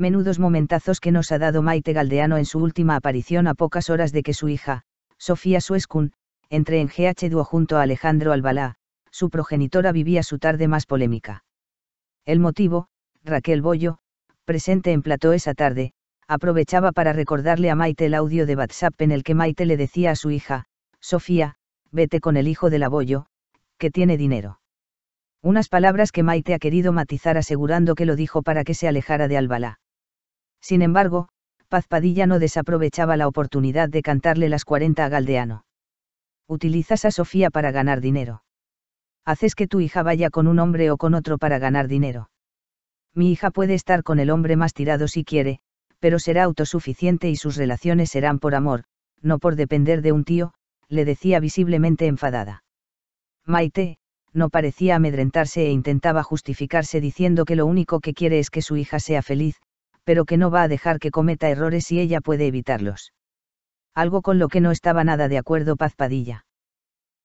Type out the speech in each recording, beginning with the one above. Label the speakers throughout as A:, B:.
A: menudos momentazos que nos ha dado Maite Galdeano en su última aparición a pocas horas de que su hija, Sofía Suescun, entre en GH Duo junto a Alejandro Albalá, su progenitora vivía su tarde más polémica. El motivo, Raquel Bollo, presente en plató esa tarde, aprovechaba para recordarle a Maite el audio de WhatsApp en el que Maite le decía a su hija, Sofía, vete con el hijo de la Bollo, que tiene dinero. Unas palabras que Maite ha querido matizar asegurando que lo dijo para que se alejara de Albalá. Sin embargo, Paz Padilla no desaprovechaba la oportunidad de cantarle las 40 a Galdeano. Utilizas a Sofía para ganar dinero. Haces que tu hija vaya con un hombre o con otro para ganar dinero. Mi hija puede estar con el hombre más tirado si quiere, pero será autosuficiente y sus relaciones serán por amor, no por depender de un tío, le decía visiblemente enfadada. Maite, no parecía amedrentarse e intentaba justificarse diciendo que lo único que quiere es que su hija sea feliz, pero que no va a dejar que cometa errores si ella puede evitarlos. Algo con lo que no estaba nada de acuerdo Paz Padilla.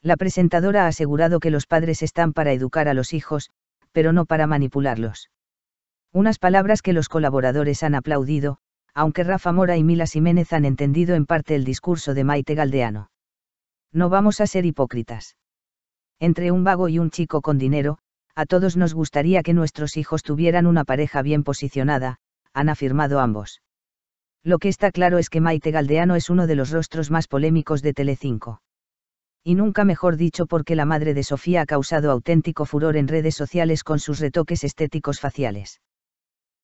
A: La presentadora ha asegurado que los padres están para educar a los hijos, pero no para manipularlos. Unas palabras que los colaboradores han aplaudido, aunque Rafa Mora y Mila Jiménez han entendido en parte el discurso de Maite Galdeano. No vamos a ser hipócritas. Entre un vago y un chico con dinero, a todos nos gustaría que nuestros hijos tuvieran una pareja bien posicionada, han afirmado ambos. Lo que está claro es que Maite Galdeano es uno de los rostros más polémicos de Telecinco. Y nunca mejor dicho porque la madre de Sofía ha causado auténtico furor en redes sociales con sus retoques estéticos faciales.